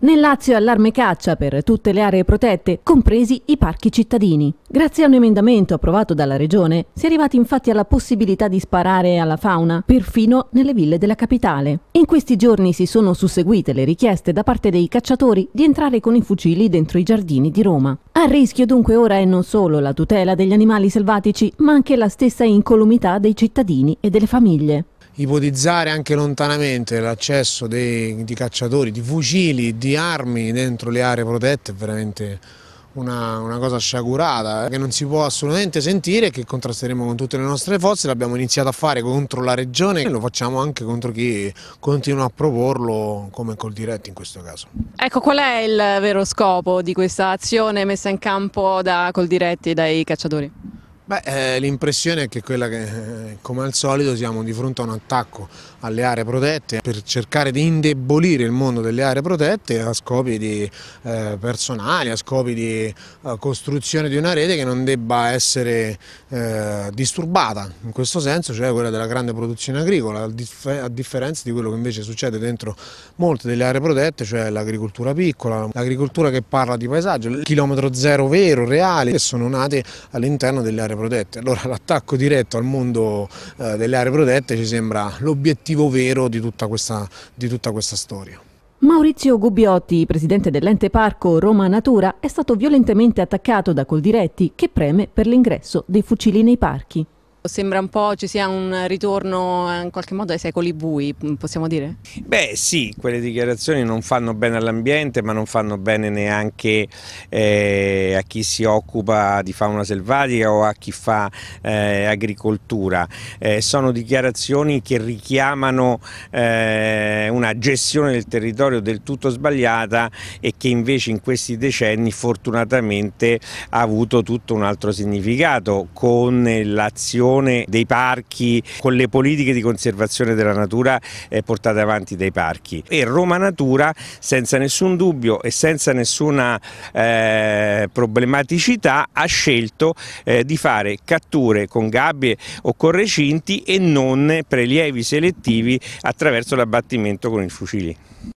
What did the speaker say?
Nel Lazio è allarme caccia per tutte le aree protette, compresi i parchi cittadini. Grazie a un emendamento approvato dalla Regione, si è arrivati infatti alla possibilità di sparare alla fauna, perfino nelle ville della capitale. In questi giorni si sono susseguite le richieste da parte dei cacciatori di entrare con i fucili dentro i giardini di Roma. A rischio dunque ora è non solo la tutela degli animali selvatici, ma anche la stessa incolumità dei cittadini e delle famiglie ipotizzare anche lontanamente l'accesso di cacciatori, di fucili, di armi dentro le aree protette è veramente una, una, cosa sciagurata eh, che non si può assolutamente sentire e che contrasteremo con tutte le nostre forze, l'abbiamo iniziato a fare contro la regione e lo facciamo anche contro chi continua a proporlo come col diretto in questo caso. Ecco, qual è il vero scopo di questa azione messa in campo da col diretti e dai cacciatori? Beh, eh, l'impressione è che quella che, eh, come al solito, siamo di fronte a un attacco alle aree protette per cercare di indebolire il mondo delle aree protette a scopi di, eh, personali, a scopi di eh, costruzione di una rete che non debba essere eh, disturbata, in questo senso, cioè quella della grande produzione agricola, a, differ a differenza di quello che invece succede dentro molte delle aree protette, cioè l'agricoltura piccola, l'agricoltura che parla di paesaggio, il chilometro zero vero, reale, che sono nate all'interno delle aree protette protette. Allora l'attacco diretto al mondo eh, delle aree protette ci sembra l'obiettivo vero di tutta questa, di tutta questa storia. Maurizio Gubbiotti, presidente dell'ente parco Roma Natura, è stato violentemente attaccato da Coldiretti che preme per l'ingresso dei fucili nei parchi. Sembra un po' ci sia un ritorno eh, in qualche modo ai secoli bui, mm, possiamo dire? Beh sì, quelle dichiarazioni non fanno bene all'ambiente ma non fanno bene neanche eh, a chi si occupa di fauna selvatica o a chi fa eh, agricoltura. Eh, sono dichiarazioni che richiamano eh, una gestione del territorio del tutto sbagliata e che invece in questi decenni fortunatamente ha avuto tutto un altro significato con l'azione gestione dei parchi con le politiche di conservazione della natura eh, portate avanti dai parchi e Roma Natura senza nessun dubbio e senza nessuna eh, problematicità ha scelto eh, di fare catture con gabbie o con recinti e non prelievi selettivi attraverso l'abbattimento con i fucili.